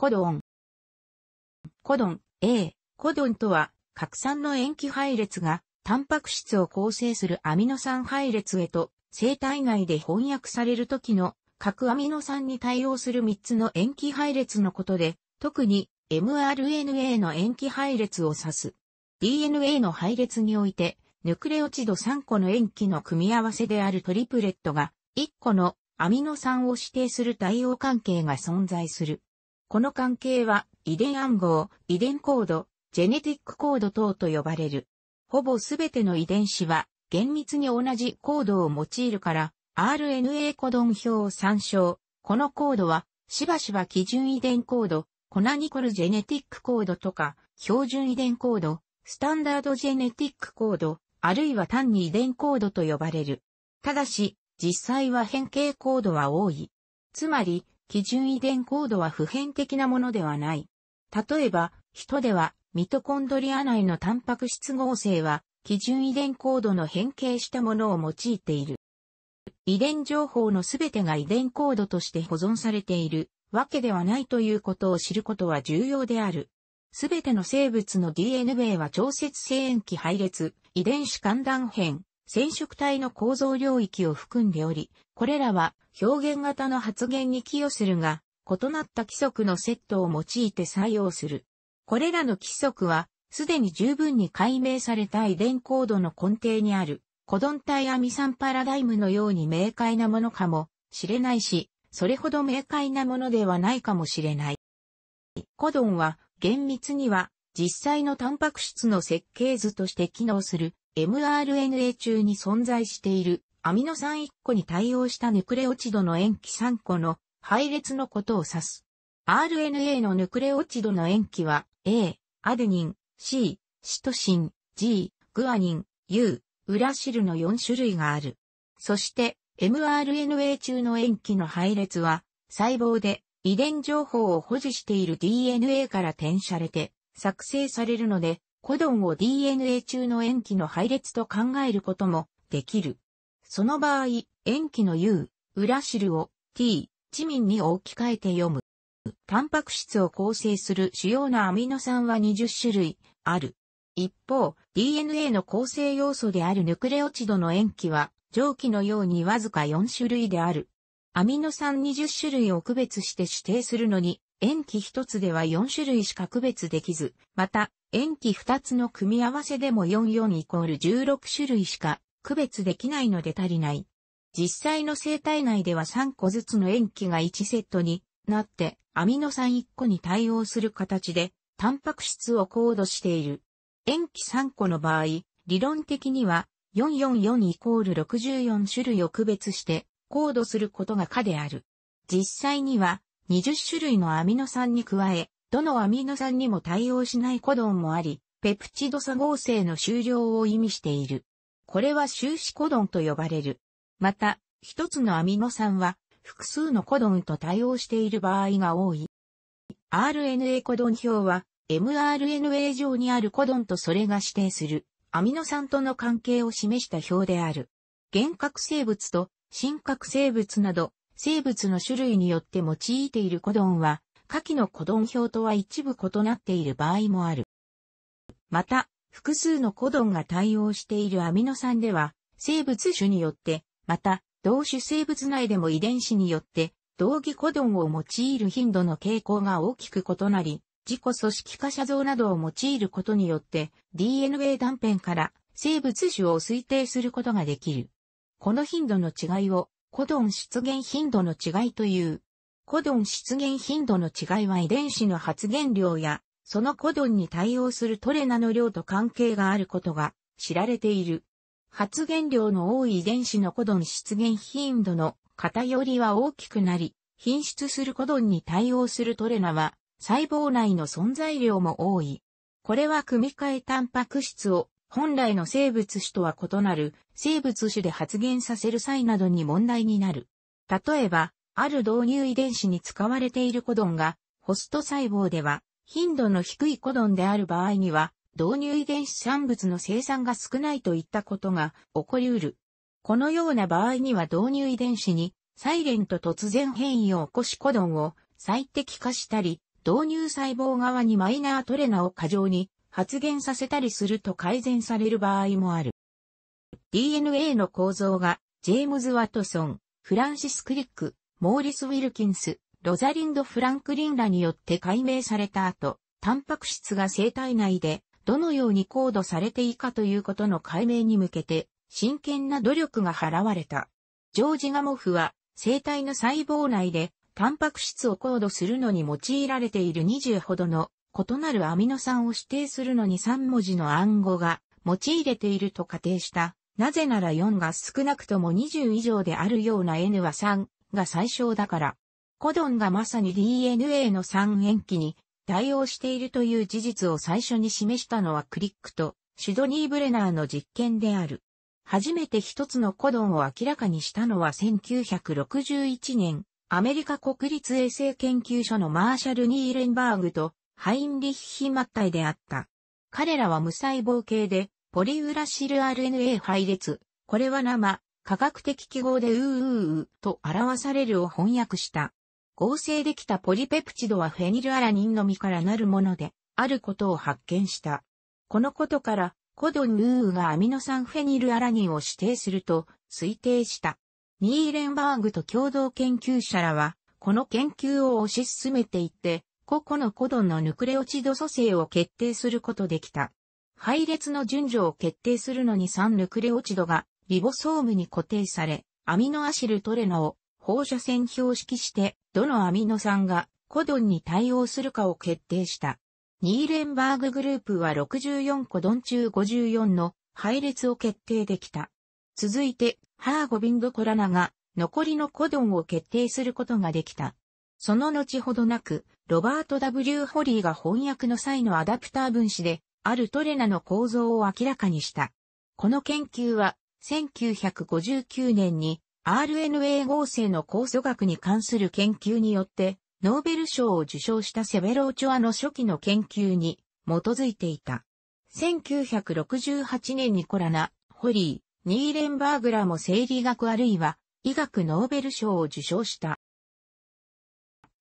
コドン。コドン A、コドンとは、核酸の塩基配列が、タンパク質を構成するアミノ酸配列へと、生体外で翻訳される時の、核アミノ酸に対応する3つの塩基配列のことで、特に mRNA の塩基配列を指す。DNA の配列において、ヌクレオチド3個の塩基の組み合わせであるトリプレットが、1個のアミノ酸を指定する対応関係が存在する。この関係は遺伝暗号、遺伝コード、ジェネティックコード等と呼ばれる。ほぼすべての遺伝子は厳密に同じコードを用いるから RNA コドン表を参照。このコードはしばしば基準遺伝コード、コナニコルジェネティックコードとか標準遺伝コード、スタンダードジェネティックコード、あるいは単に遺伝コードと呼ばれる。ただし、実際は変形コードは多い。つまり、基準遺伝コードは普遍的なものではない。例えば、人では、ミトコンドリア内のタンパク質合成は、基準遺伝コードの変形したものを用いている。遺伝情報のすべてが遺伝コードとして保存されているわけではないということを知ることは重要である。すべての生物の DNA は調節性塩基配列、遺伝子間断片、染色体の構造領域を含んでおり、これらは表現型の発現に寄与するが、異なった規則のセットを用いて採用する。これらの規則は、すでに十分に解明された遺伝コードの根底にある、コドン体アミサンパラダイムのように明快なものかもしれないし、それほど明快なものではないかもしれない。コドンは厳密には実際のタンパク質の設計図として機能する mRNA 中に存在しているアミノ酸1個に対応したヌクレオチドの塩基3個の配列のことを指す。RNA のヌクレオチドの塩基は A、アデニン、C、シトシン、G、グアニン、U、ウラシルの4種類がある。そして mRNA 中の塩基の配列は細胞で遺伝情報を保持している DNA から転写されて作成されるのでコドンを DNA 中の塩基の配列と考えることもできる。その場合、塩基の U、裏汁を T、チミンに置き換えて読む。タンパク質を構成する主要なアミノ酸は20種類ある。一方、DNA の構成要素であるヌクレオチドの塩基は、蒸気のようにわずか4種類である。アミノ酸20種類を区別して指定するのに、塩基1つでは4種類しか区別できず、また、塩基2つの組み合わせでも44イコール16種類しか区別できないので足りない。実際の生体内では3個ずつの塩基が1セットになってアミノ酸1個に対応する形でタンパク質をコードしている。塩基3個の場合、理論的には444イコール64種類を区別してコードすることが可である。実際には20種類のアミノ酸に加えどのアミノ酸にも対応しないコドンもあり、ペプチド鎖合成の終了を意味している。これは終止コドンと呼ばれる。また、一つのアミノ酸は複数のコドンと対応している場合が多い。RNA コドン表は mRNA 上にあるコドンとそれが指定するアミノ酸との関係を示した表である。原核生物と真核生物など生物の種類によって用いているコドンは下記の古ン表とは一部異なっている場合もある。また、複数の古ンが対応しているアミノ酸では、生物種によって、また、同種生物内でも遺伝子によって、同義古ンを用いる頻度の傾向が大きく異なり、自己組織化写像などを用いることによって DNA 断片から生物種を推定することができる。この頻度の違いをコドン出現頻度の違いという。コドン出現頻度の違いは遺伝子の発現量や、そのコドンに対応するトレナの量と関係があることが知られている。発現量の多い遺伝子のコドン出現頻度の偏りは大きくなり、品質するコドンに対応するトレナは細胞内の存在量も多い。これは組み換えタンパク質を本来の生物種とは異なる生物種で発現させる際などに問題になる。例えば、ある導入遺伝子に使われているコドンが、ホスト細胞では、頻度の低いコドンである場合には、導入遺伝子産物の生産が少ないといったことが起こりうる。このような場合には導入遺伝子に、サイレント突然変異を起こしコドンを最適化したり、導入細胞側にマイナートレナを過剰に発現させたりすると改善される場合もある。DNA の構造が、ジェームズ・ワトソン、フランシス・クリック、モーリス・ウィルキンス、ロザリンド・フランクリンらによって解明された後、タンパク質が生体内でどのように高度されていいかということの解明に向けて、真剣な努力が払われた。ジョージ・ガモフは、生体の細胞内で、タンパク質を高度するのに用いられている20ほどの異なるアミノ酸を指定するのに3文字の暗号が用いれていると仮定した。なぜなら4が少なくとも20以上であるような N は3、が最小だから。コドンがまさに DNA の三塩基に対応しているという事実を最初に示したのはクリックとシドニー・ブレナーの実験である。初めて一つのコドンを明らかにしたのは1961年、アメリカ国立衛生研究所のマーシャル・ニーレンバーグとハインリッヒ・マッタイであった。彼らは無細胞系で、ポリウラシル RNA 配列、これは生、科学的記号でうーうーと表されるを翻訳した。合成できたポリペプチドはフェニルアラニンの実からなるもので、あることを発見した。このことから、コドンヌーがアミノ酸フェニルアラニンを指定すると推定した。ニーレンバーグと共同研究者らは、この研究を推し進めていって、個々のコドンのヌクレオチド組成を決定することできた。配列の順序を決定するのに3ヌクレオチドがリボソームに固定され、アミノアシルトレナを放射線標識して、どのアミノ酸がコドンに対応するかを決定した。ニーレンバーググループは64コドン中54の配列を決定できた。続いて、ハーゴビンドコラナが残りのコドンを決定することができた。その後ほどなく、ロバート W. ホリーが翻訳の際のアダプター分子で、あるトレナの構造を明らかにした。この研究は、1959年に RNA 合成の酵素学に関する研究によってノーベル賞を受賞したセベローチョアの初期の研究に基づいていた。1968年にコラナ、ホリー、ニーレンバーグらも生理学あるいは医学ノーベル賞を受賞した。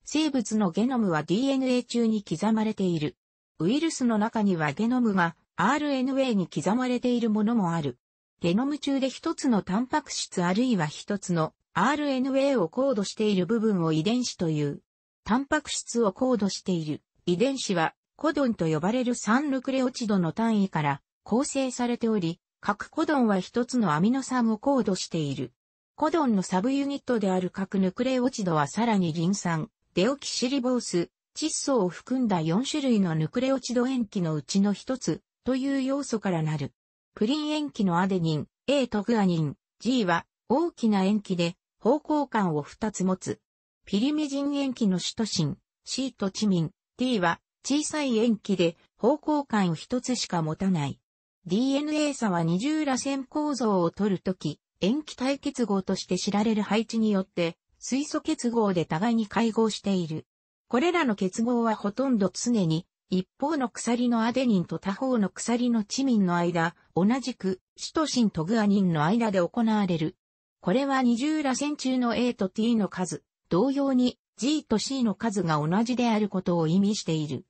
生物のゲノムは DNA 中に刻まれている。ウイルスの中にはゲノムが RNA に刻まれているものもある。ゲノム中で一つのタンパク質あるいは一つの RNA をコードしている部分を遺伝子という。タンパク質をコードしている遺伝子はコドンと呼ばれる3ヌクレオチドの単位から構成されており、各コドンは一つのアミノ酸をコードしている。コドンのサブユニットである各ヌクレオチドはさらにリン酸、デオキシリボース、窒素を含んだ4種類のヌクレオチド塩基のうちの一つという要素からなる。プリン塩基のアデニン、A とグアニン、G は大きな塩基で方向感を2つ持つ。ピリミジン塩基のシトシン、C とチミン、D は小さい塩基で方向感を1つしか持たない。DNA 差は二重螺旋構造を取るとき、塩基体結合として知られる配置によって、水素結合で互いに会合している。これらの結合はほとんど常に一方の鎖のアデニンと他方の鎖のチミンの間、同じく、シトシンとグアニンの間で行われる。これは二重螺旋中の A と T の数、同様に G と C の数が同じであることを意味している。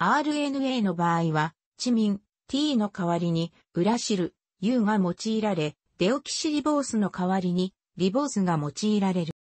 RNA の場合は、チミン、T の代わりに、ラシル、U が用いられ、デオキシリボースの代わりに、リボースが用いられる。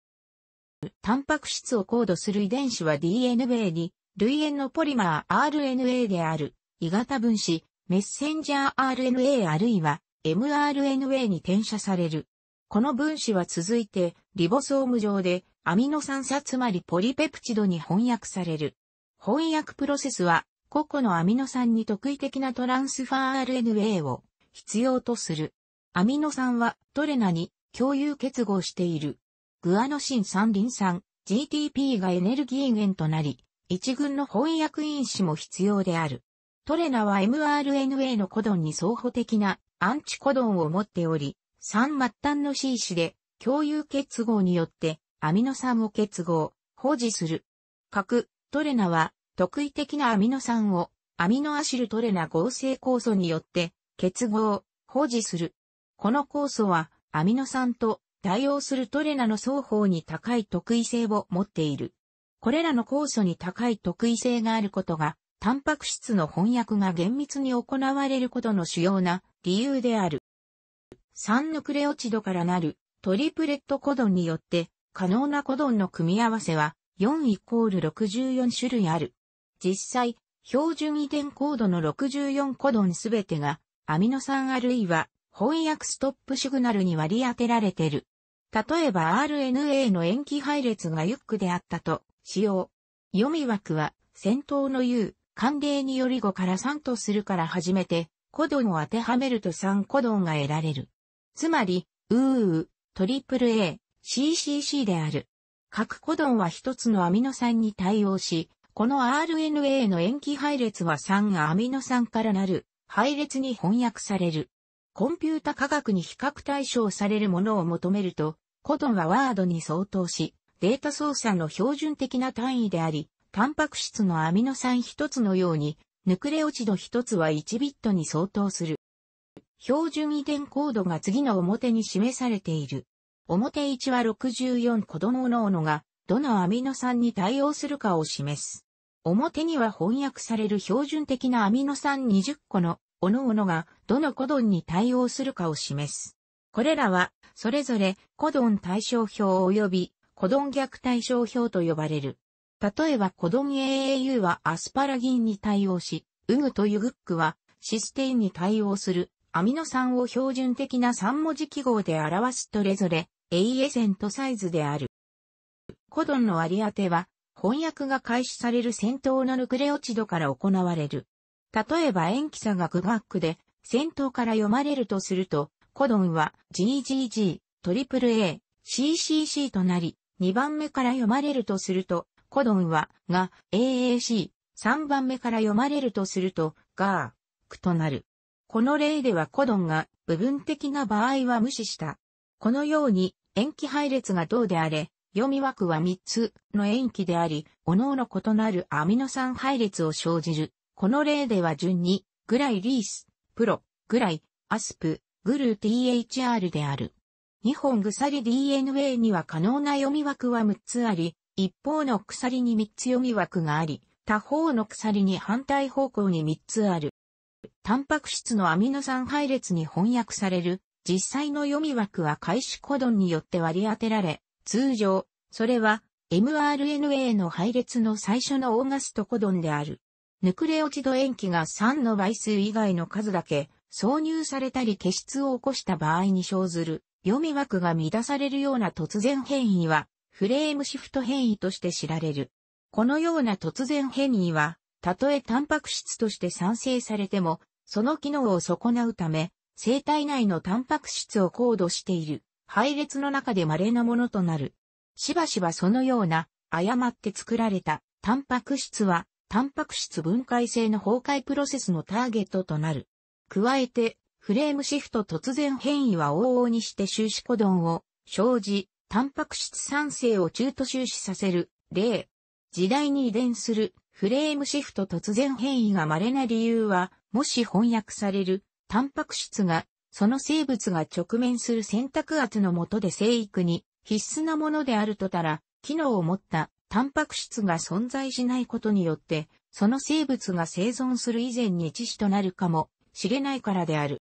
タンパク質をコードする遺伝子は DNA に類縁のポリマー RNA である、異型分子、メッセンジャー RNA あるいは mRNA に転写される。この分子は続いてリボソーム上でアミノ酸差つまりポリペプチドに翻訳される。翻訳プロセスは個々のアミノ酸に特異的なトランスファー RNA を必要とする。アミノ酸はトレナに共有結合している。グアノシン三リン酸 GTP がエネルギー源となり、一軍の翻訳因子も必要である。トレナは mRNA のコドンに相補的なアンチコドンを持っており、3末端の C 子で共有結合によってアミノ酸を結合、保持する。核、トレナは特異的なアミノ酸をアミノアシルトレナ合成酵素によって結合、保持する。この酵素はアミノ酸と対応するトレナの双方に高い特異性を持っている。これらの酵素に高い特異性があることが、タンパク質の翻訳が厳密に行われることの主要な理由である。3ヌクレオチドからなるトリプレットコドンによって可能なコドンの組み合わせは4イコール64種類ある。実際、標準遺伝コードの64コドンすべてがアミノ酸あるいは翻訳ストップシグナルに割り当てられている。例えば RNA の塩基配列がユックであったと使用。読み枠は、先頭の U、慣例により5から3とするから始めて、コドンを当てはめると3コドンが得られる。つまり、うー、トリプル A、CCC である。各コドンは1つのアミノ酸に対応し、この RNA の塩基配列は3アミノ酸からなる配列に翻訳される。コンピュータ科学に比較対象されるものを求めると、コドンはワードに相当し、データ操作の標準的な単位であり、タンパク質のアミノ酸一つのように、ヌクレオチド一つは1ビットに相当する。標準遺伝コードが次の表に示されている。表1は64子供ののが、どのアミノ酸に対応するかを示す。表には翻訳される標準的なアミノ酸20個の、おのおのが、どのコドンに対応するかを示す。これらは、それぞれ、コドン対象表及び、コドン逆対症表と呼ばれる。例えばコドン AAU はアスパラギンに対応し、ウグとユグックはシステインに対応するアミノ酸を標準的な3文字記号で表すとれぞれ A エセントサイズである。コドンの割り当ては翻訳が開始される先頭のヌクレオチドから行われる。例えば塩基差がグバックで先頭から読まれるとすると、コドンは GGG、AAA、CCC となり、2番目から読まれるとすると、コドンは、が、AAC、3番目から読まれるとすると、が、くとなる。この例ではコドンが、部分的な場合は無視した。このように、塩基配列がどうであれ、読み枠は3つの塩基であり、各々異なるアミノ酸配列を生じる。この例では順に、ぐらいリース、プロ、ぐらい、アスプ、グルー THR である。2本鎖 DNA には可能な読み枠は6つあり、一方の鎖に3つ読み枠があり、他方の鎖に反対方向に3つある。タンパク質のアミノ酸配列に翻訳される、実際の読み枠は開始コドンによって割り当てられ、通常、それは mRNA の配列の最初のオーガストコドンである。ヌクレオチド塩基が3の倍数以外の数だけ挿入されたり消質を起こした場合に生ずる読み枠が乱されるような突然変異は、フレームシフト変異として知られる。このような突然変異は、たとえタンパク質として産生されても、その機能を損なうため、生体内のタンパク質を高度している、配列の中で稀なものとなる。しばしばそのような、誤って作られた、タンパク質は、タンパク質分解性の崩壊プロセスのターゲットとなる。加えて、フレームシフト突然変異は往々にして終止コドンを生じ、タンパク質酸性を中途終止させる例。時代に遺伝するフレームシフト突然変異が稀な理由は、もし翻訳されるタンパク質が、その生物が直面する選択圧の下で生育に必須なものであるとたら、機能を持ったタンパク質が存在しないことによって、その生物が生存する以前に致死となるかもしれないからである。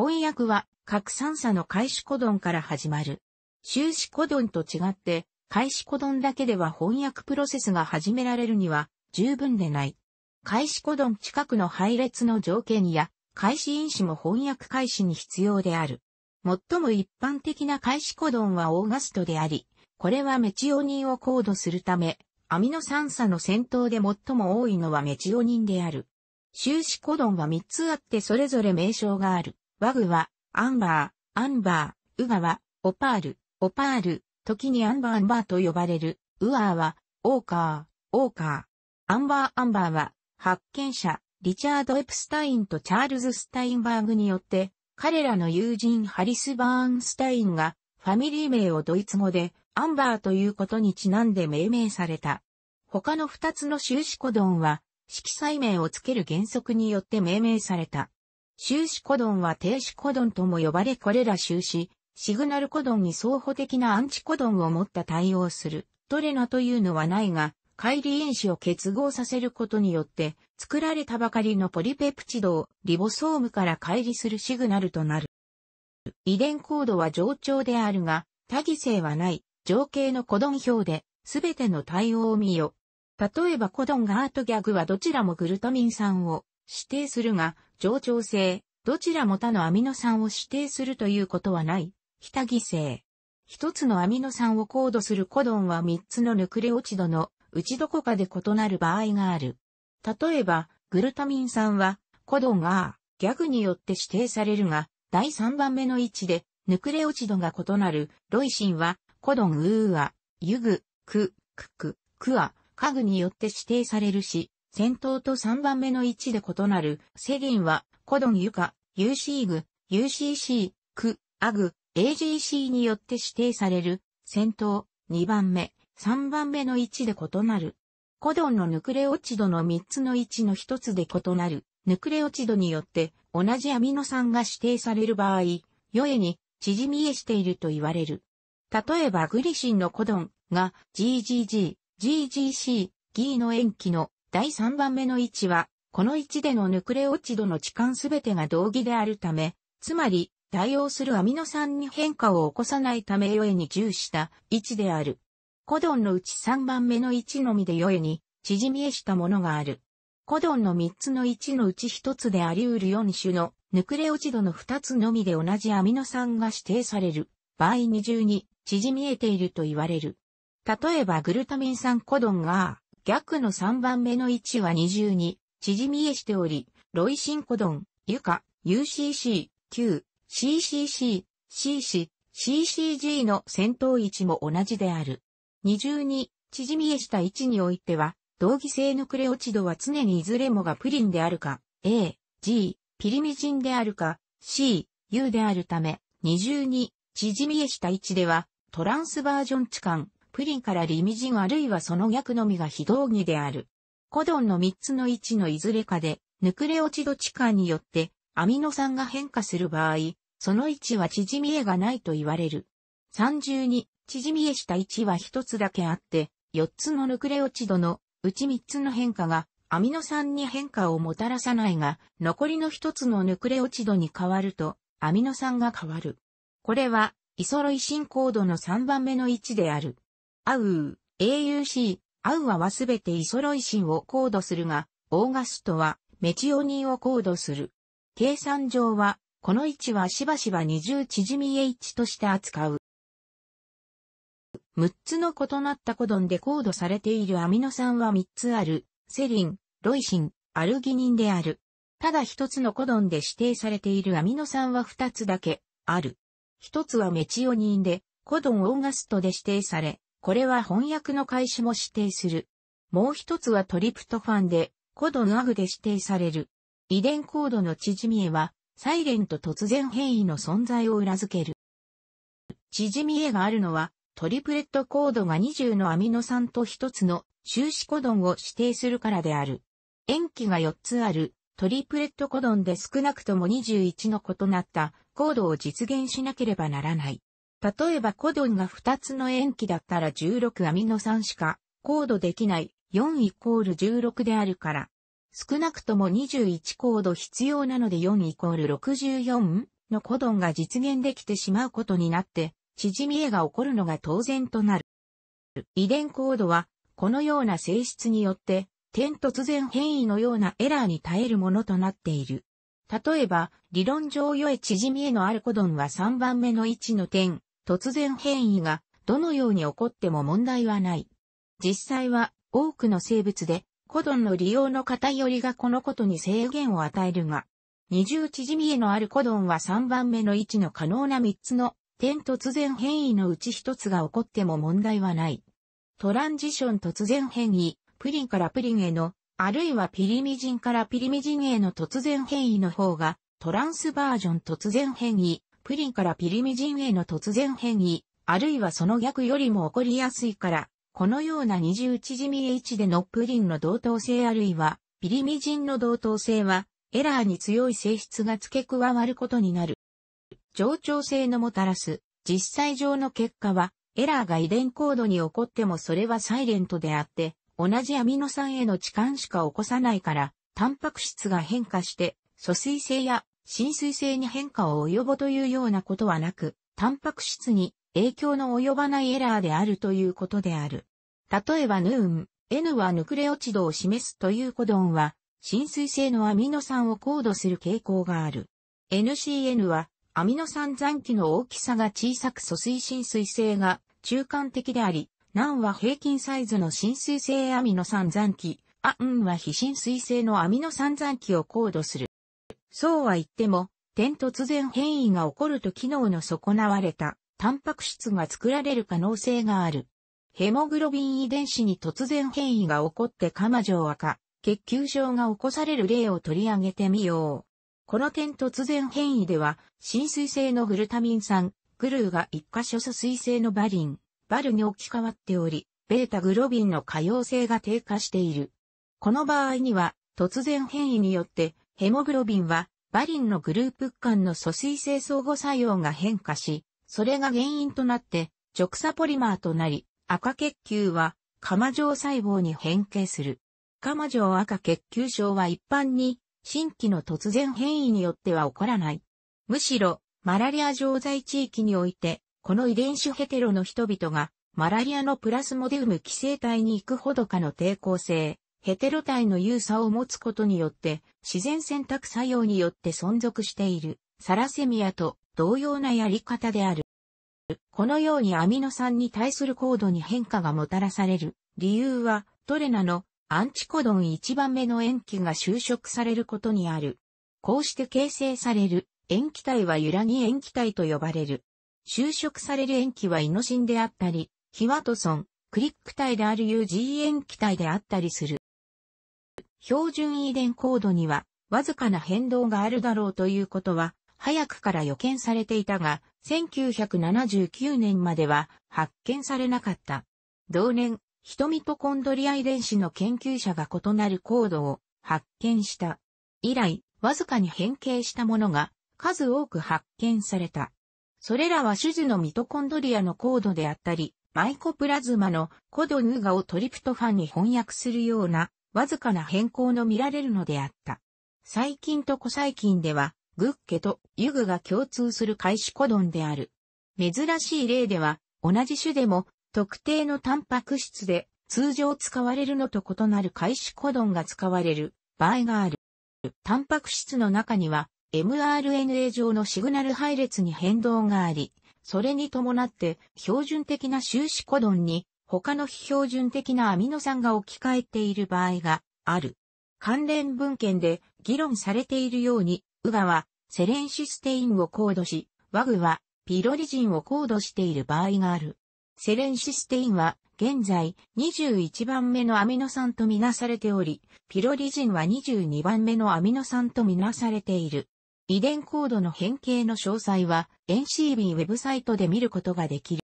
翻訳は、核酸叉の開始コドンから始まる。終始コドンと違って、開始コドンだけでは翻訳プロセスが始められるには十分でない。開始コドン近くの配列の条件や、開始因子も翻訳開始に必要である。最も一般的な開始コドンはオーガストであり、これはメチオニンをコードするため、アミノ酸差の先頭で最も多いのはメチオニンである。終始コドンは3つあってそれぞれ名称がある。ワグは、アンバー、アンバー、ウガは、オパール、オパール、時にアンバーアンバーと呼ばれる、ウアーは、オーカー、オーカー。アンバーアンバーは、発見者、リチャード・エプスタインとチャールズ・スタインバーグによって、彼らの友人ハリス・バーンスタインが、ファミリー名をドイツ語で、アンバーということにちなんで命名された。他の二つの修士コドンは、色彩名をつける原則によって命名された。終止コドンは停止コドンとも呼ばれこれら終止、シグナルコドンに相補的なアンチコドンを持った対応する、トレナというのはないが、乖離因子を結合させることによって、作られたばかりのポリペプチドをリボソームから乖離するシグナルとなる。遺伝コードは上長であるが、多義性はない、情景のコドン表で、すべての対応を見よ。例えばコドンガートギャグはどちらもグルタミン酸を指定するが、冗長性、どちらも他のアミノ酸を指定するということはない、非多義性。一つのアミノ酸をコードするコドンは三つのヌクレオチドのうちどこかで異なる場合がある。例えば、グルタミン酸はコドンがギャグによって指定されるが、第3番目の位置でヌクレオチドが異なるロイシンはコドンウーア、ユグ、ク、クク、クア、カグによって指定されるし、先頭と3番目の位置で異なる、セリンは、コドンユカ、UC グ、UCC、ク、アグ、AGC によって指定される、先頭、2番目、3番目の位置で異なる。コドンのヌクレオチドの3つの位置の1つで異なる、ヌクレオチドによって同じアミノ酸が指定される場合、余えに縮みえしていると言われる。例えばグリシンのコドンが GGG、GGC、ギーの塩基の第3番目の位置は、この位置でのヌクレオチドの置換すべてが同義であるため、つまり、対応するアミノ酸に変化を起こさないため余エに重した位置である。コドンのうち3番目の位置のみで余エに縮みえしたものがある。コドンの3つの位置のうち1つであり得る4種のヌクレオチドの2つのみで同じアミノ酸が指定される場合二重に縮みえていると言われる。例えばグルタミン酸コドンが逆の3番目の位置は22、縮みえしており、ロイシンコドン、ユカ、UCC、Q、CCC、CC、CCG の先頭位置も同じである。22、縮みえした位置においては、同義性のクレオチドは常にいずれもがプリンであるか、A、G、ピリミジンであるか、C、U であるため、22、縮みえした位置では、トランスバージョン置換、プリンからリミジンあるいはその逆のみが非同義である。コドンの3つの位置のいずれかで、ヌクレオチド置換によってアミノ酸が変化する場合、その位置は縮み絵がないと言われる。32、縮み絵した位置は1つだけあって、4つのヌクレオチドのうち3つの変化がアミノ酸に変化をもたらさないが、残りの1つのヌクレオチドに変わると、アミノ酸が変わる。これは、イソロイシンコードの3番目の位置である。アウー、AUC、アウアはすべてイソロイシンをコードするが、オーガストはメチオニンをコードする。計算上は、この位置はしばしば二重縮み H として扱う。6つの異なったコドンでコードされているアミノ酸は3つある、セリン、ロイシン、アルギニンである。ただ1つのコドンで指定されているアミノ酸は2つだけ、ある。1つはメチオニンで、コドンオーガストで指定され、これは翻訳の開始も指定する。もう一つはトリプトファンで、コドンアグで指定される。遺伝コードの縮み絵は、サイレント突然変異の存在を裏付ける。縮み絵があるのは、トリプレットコードが20のアミノ酸と1つの終止コドンを指定するからである。塩基が4つあるトリプレットコドンで少なくとも21の異なったコードを実現しなければならない。例えばコドンが2つの塩基だったら16アミノ酸しかコードできない4イコール16であるから。少なくとも21コード必要なので4イコール64のコドンが実現できてしまうことになって、縮み絵が起こるのが当然となる。遺伝コードは、このような性質によって、点突然変異のようなエラーに耐えるものとなっている。例えば、理論上よえ縮み絵のあるコドンは3番目の位置の点、突然変異がどのように起こっても問題はない。実際は多くの生物でコドンの利用の偏りがこのことに制限を与えるが、二重縮みへのあるコドンは3番目の位置の可能な3つの点突然変異のうち1つが起こっても問題はない。トランジション突然変異、プリンからプリンへの、あるいはピリミジンからピリミジンへの突然変異の方が、トランスバージョン突然変異、プリンからピリミジンへの突然変異、あるいはその逆よりも起こりやすいから、このような二重縮み H でのプリンの同等性あるいは、ピリミジンの同等性は、エラーに強い性質が付け加わることになる。冗長性のもたらす、実際上の結果は、エラーが遺伝コードに起こってもそれはサイレントであって、同じアミノ酸への置換しか起こさないから、タンパク質が変化して、疎水性や浸水性に変化を及ぼというようなことはなく、タンパク質に影響の及ばないエラーであるということである。例えばヌーン、N はヌクレオチドを示すというコドンは、浸水性のアミノ酸を高度する傾向がある。NCN は、アミノ酸残機の大きさが小さく疎水浸水性が中間的であり、ナンは平均サイズの浸水性アミノ酸残機、アンは非浸水性のアミノ酸残機を高度する。そうは言っても、点突然変異が起こると機能の損なわれた、タンパク質が作られる可能性がある。ヘモグロビン遺伝子に突然変異が起こってカマ状赤、血球症が起こされる例を取り上げてみよう。この点突然変異では、浸水性のグルタミン酸、グルーが一箇所疎水性のバリン、バルに置き換わっており、ベータグロビンの可用性が低下している。この場合には、突然変異によってヘモグロビンは、バリンのグループ間の疎水性相互作用が変化し、それが原因となって、直鎖ポリマーとなり、赤血球は、釜状細胞に変形する。釜状赤血球症は一般に、新規の突然変異によっては起こらない。むしろ、マラリア常在地域において、この遺伝子ヘテロの人々が、マラリアのプラスモデウム寄生体に行くほどかの抵抗性、ヘテロ体の有差を持つことによって、自然選択作用によって存続している、サラセミアと同様なやり方である。このようにアミノ酸に対する高度に変化がもたらされる理由はトレナのアンチコドン1番目の塩基が収職されることにある。こうして形成される塩基体は揺らぎ塩基体と呼ばれる。収職される塩基はイノシンであったり、ヒワトソン、クリック体である UG 塩基体であったりする。標準遺伝コードには、わずかな変動があるだろうということは、早くから予見されていたが、1979年までは発見されなかった。同年、ヒトミトコンドリア遺伝子の研究者が異なるコードを発見した。以来、わずかに変形したものが数多く発見された。それらは種子のミトコンドリアのコードであったり、マイコプラズマのコドヌガをトリプトファンに翻訳するようなわずかな変更の見られるのであった。細菌と古細菌では、グッケとユグが共通する開始コドンである。珍しい例では、同じ種でも特定のタンパク質で通常使われるのと異なる開始コドンが使われる場合がある。タンパク質の中には mRNA 上のシグナル配列に変動があり、それに伴って標準的な終始コドンに他の非標準的なアミノ酸が置き換えている場合がある。関連文献で議論されているように、ウガはセレンシステインを高度し、ワグはピロリジンを高度している場合がある。セレンシステインは現在21番目のアミノ酸とみなされており、ピロリジンは22番目のアミノ酸とみなされている。遺伝コードの変形の詳細は NCB ウェブサイトで見ることができる。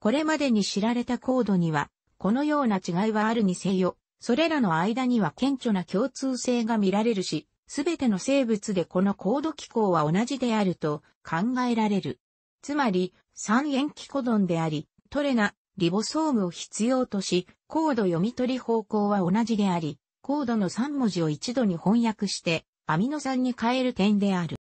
これまでに知られたコードには、このような違いはあるにせよ、それらの間には顕著な共通性が見られるし、すべての生物でこのコード機構は同じであると考えられる。つまり、三塩基コドンであり、トレナ、リボソームを必要とし、コード読み取り方向は同じであり、コードの3文字を一度に翻訳して、アミノ酸に変える点である。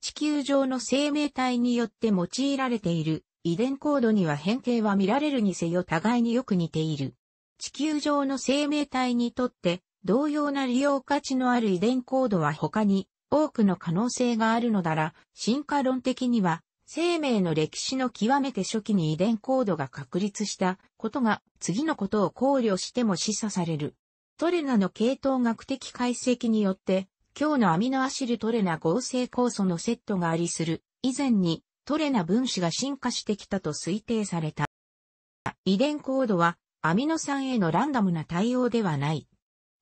地球上の生命体によって用いられている遺伝コードには変形は見られるにせよ互いによく似ている。地球上の生命体にとって同様な利用価値のある遺伝コードは他に多くの可能性があるのなら、進化論的には生命の歴史の極めて初期に遺伝コードが確立したことが次のことを考慮しても示唆される。トレナの系統学的解析によって、今日のアミノアシルトレナ合成酵素のセットがありする以前にトレナ分子が進化してきたと推定された。遺伝コードはアミノ酸へのランダムな対応ではない。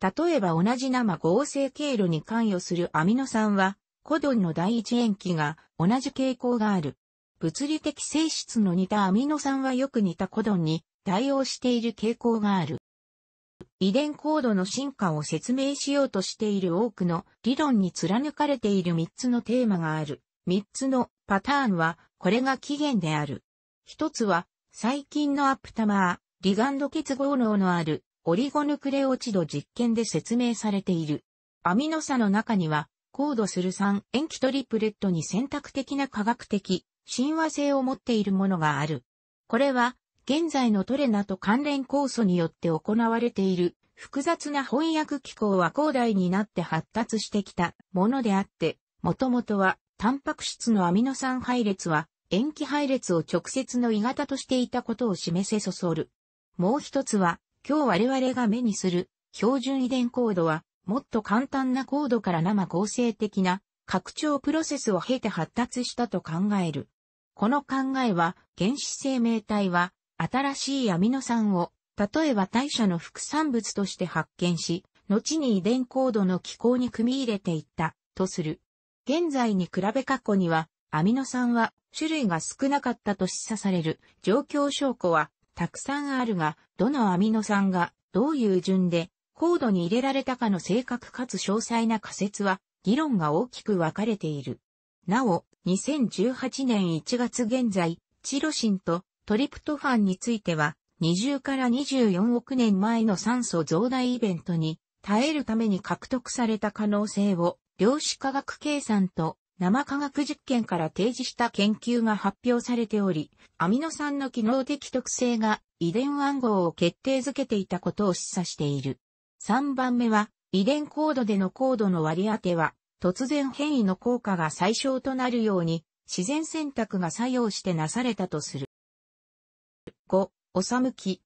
例えば同じ生合成経路に関与するアミノ酸は、コドンの第一塩基が同じ傾向がある。物理的性質の似たアミノ酸はよく似たコドンに対応している傾向がある。遺伝コードの進化を説明しようとしている多くの理論に貫かれている3つのテーマがある。三つのパターンは、これが起源である。一つは、最近のアップタマー、リガンド結合能のある、オリゴヌクレオチド実験で説明されている。アミノサの中には、高度する3塩基トリプレットに選択的な科学的、親和性を持っているものがある。これは、現在のトレナと関連酵素によって行われている複雑な翻訳機構は広代になって発達してきたものであって、もともとはタンパク質のアミノ酸配列は、塩基配列を直接の鋳型としていたことを示せそそる。もう一つは、今日我々が目にする標準遺伝コードは、もっと簡単なコードから生合成的な拡張プロセスを経て発達したと考える。この考えは、原始生命体は、新しいアミノ酸を、例えば代謝の副産物として発見し、後に遺伝コードの機構に組み入れていった、とする。現在に比べ過去には、アミノ酸は種類が少なかったと示唆される状況証拠はたくさんあるが、どのアミノ酸がどういう順で高度に入れられたかの正確かつ詳細な仮説は議論が大きく分かれている。なお、2018年1月現在、チロシンとトリプトファンについては、20から24億年前の酸素増大イベントに耐えるために獲得された可能性を量子科学計算と生科学実験から提示した研究が発表されており、アミノ酸の機能的特性が遺伝暗号を決定づけていたことを示唆している。3番目は、遺伝コードでのコードの割り当ては、突然変異の効果が最小となるように、自然選択が作用してなされたとする。5、おさむき、